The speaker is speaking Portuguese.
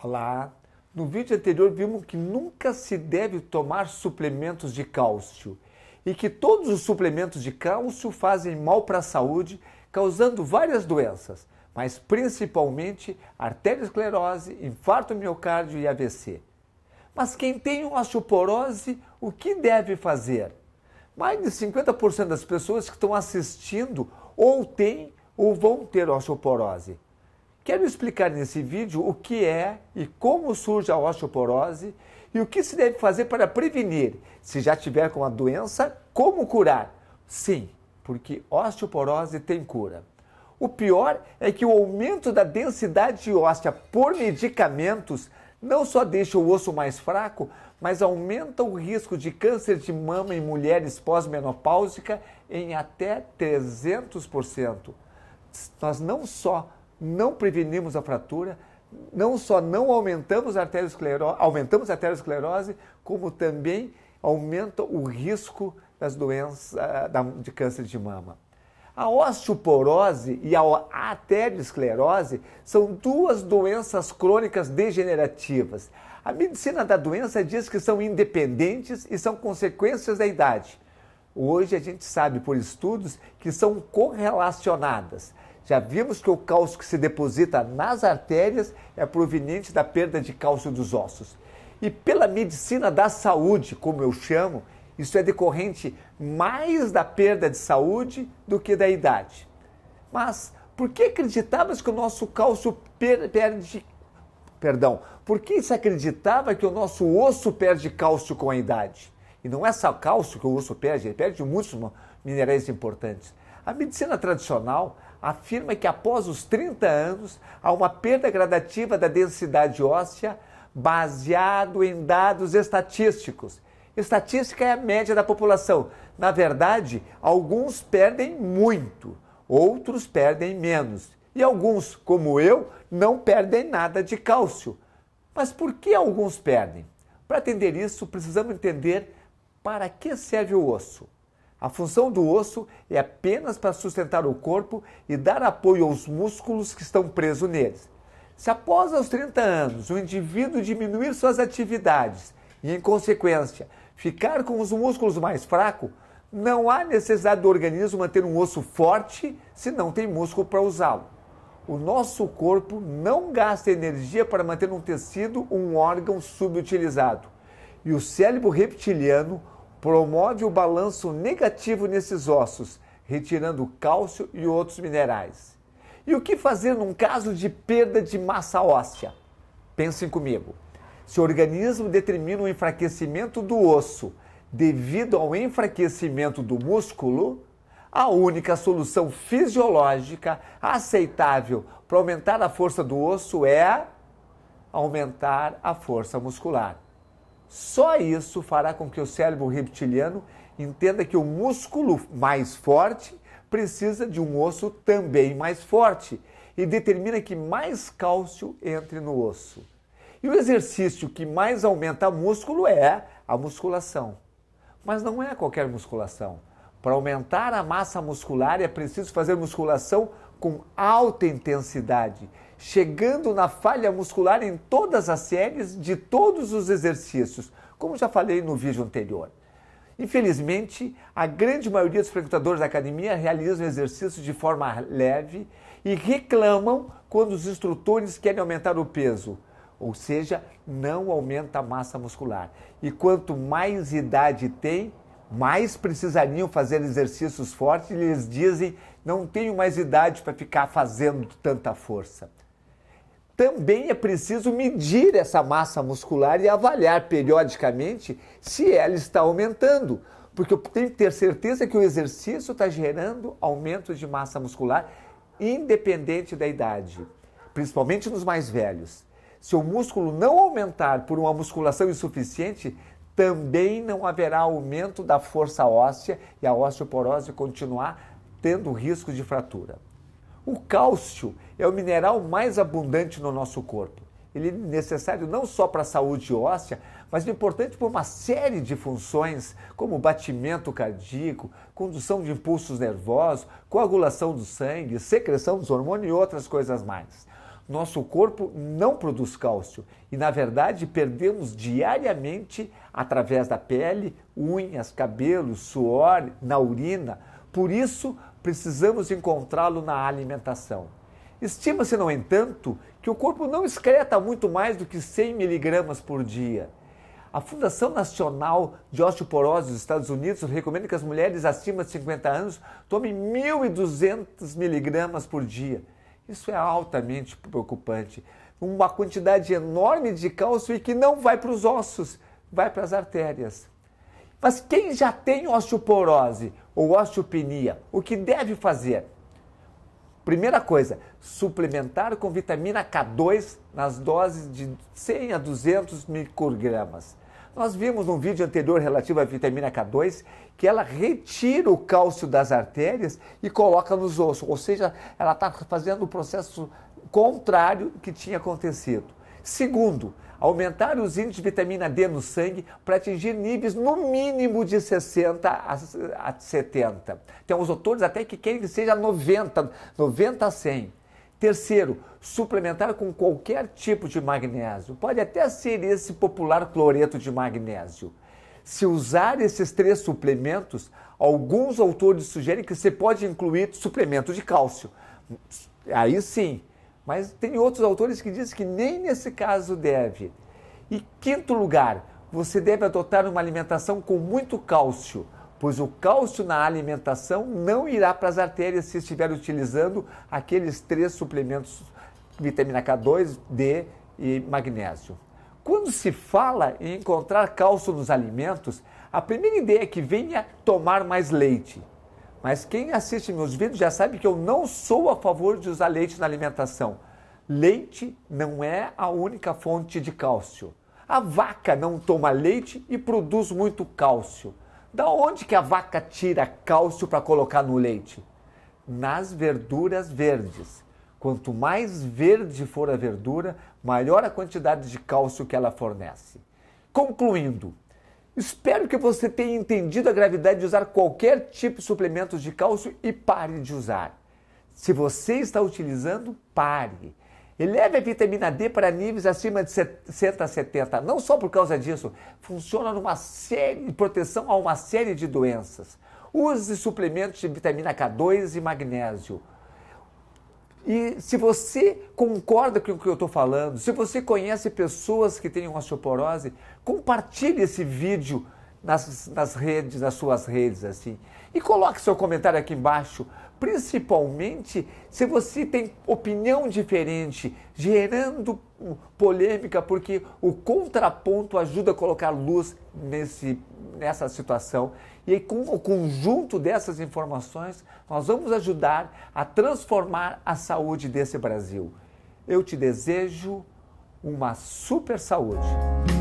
Olá! No vídeo anterior vimos que nunca se deve tomar suplementos de cálcio e que todos os suplementos de cálcio fazem mal para a saúde, causando várias doenças, mas principalmente arteriosclerose, infarto miocárdio e AVC. Mas quem tem osteoporose, o que deve fazer? Mais de 50% das pessoas que estão assistindo ou têm ou vão ter osteoporose. Quero explicar nesse vídeo o que é e como surge a osteoporose e o que se deve fazer para prevenir. Se já tiver com a doença, como curar? Sim, porque osteoporose tem cura. O pior é que o aumento da densidade óssea por medicamentos não só deixa o osso mais fraco, mas aumenta o risco de câncer de mama em mulheres pós-menopáusica em até 300%. Nós não só não prevenimos a fratura, não só não aumentamos a arteriosclerose, aumentamos a arteriosclerose, como também aumenta o risco das doenças ah, de câncer de mama. A osteoporose e a arteriosclerose são duas doenças crônicas degenerativas. A medicina da doença diz que são independentes e são consequências da idade. Hoje a gente sabe por estudos que são correlacionadas. Já vimos que o cálcio que se deposita nas artérias é proveniente da perda de cálcio dos ossos. E pela medicina da saúde, como eu chamo, isso é decorrente mais da perda de saúde do que da idade. Mas por que acreditávamos que o nosso cálcio per perde. Perdão, por que se acreditava que o nosso osso perde cálcio com a idade? E não é só cálcio que o osso perde, ele perde muitos minerais importantes. A medicina tradicional afirma que após os 30 anos há uma perda gradativa da densidade óssea baseado em dados estatísticos. Estatística é a média da população. Na verdade, alguns perdem muito, outros perdem menos. E alguns, como eu, não perdem nada de cálcio. Mas por que alguns perdem? Para entender isso, precisamos entender para que serve o osso. A função do osso é apenas para sustentar o corpo e dar apoio aos músculos que estão presos neles. Se após aos 30 anos o indivíduo diminuir suas atividades e, em consequência, ficar com os músculos mais fracos, não há necessidade do organismo manter um osso forte se não tem músculo para usá-lo. O nosso corpo não gasta energia para manter um tecido, um órgão subutilizado. E o cérebro reptiliano promove o balanço negativo nesses ossos, retirando cálcio e outros minerais. E o que fazer num caso de perda de massa óssea? Pensem comigo. Se o organismo determina o enfraquecimento do osso devido ao enfraquecimento do músculo, a única solução fisiológica aceitável para aumentar a força do osso é aumentar a força muscular. Só isso fará com que o cérebro reptiliano entenda que o músculo mais forte precisa de um osso também mais forte e determina que mais cálcio entre no osso. E o exercício que mais aumenta músculo é a musculação. Mas não é qualquer musculação. Para aumentar a massa muscular é preciso fazer musculação com alta intensidade, chegando na falha muscular em todas as séries de todos os exercícios, como já falei no vídeo anterior. Infelizmente, a grande maioria dos frequentadores da academia realizam exercícios de forma leve e reclamam quando os instrutores querem aumentar o peso, ou seja, não aumenta a massa muscular. E quanto mais idade tem, mais precisariam fazer exercícios fortes, e lhes dizem não tenho mais idade para ficar fazendo tanta força. Também é preciso medir essa massa muscular e avaliar periodicamente se ela está aumentando, porque eu tenho que ter certeza que o exercício está gerando aumento de massa muscular independente da idade, principalmente nos mais velhos. Se o músculo não aumentar por uma musculação insuficiente, também não haverá aumento da força óssea e a osteoporose continuar tendo risco de fratura. O cálcio é o mineral mais abundante no nosso corpo. Ele é necessário não só para a saúde óssea, mas é importante para uma série de funções, como batimento cardíaco, condução de impulsos nervosos, coagulação do sangue, secreção dos hormônios e outras coisas mais. Nosso corpo não produz cálcio e, na verdade, perdemos diariamente através da pele, unhas, cabelos, suor, na urina por isso, precisamos encontrá-lo na alimentação. Estima-se, no entanto, que o corpo não excreta muito mais do que 100 miligramas por dia. A Fundação Nacional de Osteoporose dos Estados Unidos recomenda que as mulheres acima de 50 anos tomem 1.200 miligramas por dia. Isso é altamente preocupante. Uma quantidade enorme de cálcio e que não vai para os ossos, vai para as artérias. Mas quem já tem osteoporose ou osteopenia, o que deve fazer? Primeira coisa, suplementar com vitamina K2 nas doses de 100 a 200 microgramas. Nós vimos num vídeo anterior relativo à vitamina K2 que ela retira o cálcio das artérias e coloca nos ossos, ou seja, ela está fazendo o processo contrário que tinha acontecido. Segundo, aumentar os índices de vitamina D no sangue para atingir níveis no mínimo de 60 a 70. Tem alguns autores até que querem que seja 90, 90 a 100. Terceiro, suplementar com qualquer tipo de magnésio. Pode até ser esse popular cloreto de magnésio. Se usar esses três suplementos, alguns autores sugerem que você pode incluir suplemento de cálcio. Aí sim, mas tem outros autores que dizem que nem nesse caso deve. E quinto lugar, você deve adotar uma alimentação com muito cálcio, pois o cálcio na alimentação não irá para as artérias se estiver utilizando aqueles três suplementos, vitamina K2, D e magnésio. Quando se fala em encontrar cálcio nos alimentos, a primeira ideia é que venha tomar mais leite. Mas quem assiste meus vídeos já sabe que eu não sou a favor de usar leite na alimentação. Leite não é a única fonte de cálcio. A vaca não toma leite e produz muito cálcio. Da onde que a vaca tira cálcio para colocar no leite? Nas verduras verdes. Quanto mais verde for a verdura, maior a quantidade de cálcio que ela fornece. Concluindo, Espero que você tenha entendido a gravidade de usar qualquer tipo de suplementos de cálcio e pare de usar. Se você está utilizando, pare. Eleve a vitamina D para níveis acima de 60 a 70. Não só por causa disso, funciona numa série de proteção a uma série de doenças. Use suplementos de vitamina K2 e magnésio. E se você concorda com o que eu estou falando, se você conhece pessoas que têm osteoporose, compartilhe esse vídeo nas, nas redes, nas suas redes, assim. E coloque seu comentário aqui embaixo, principalmente se você tem opinião diferente, gerando polêmica, porque o contraponto ajuda a colocar luz nesse nessa situação. E aí, com o conjunto dessas informações, nós vamos ajudar a transformar a saúde desse Brasil. Eu te desejo uma super saúde.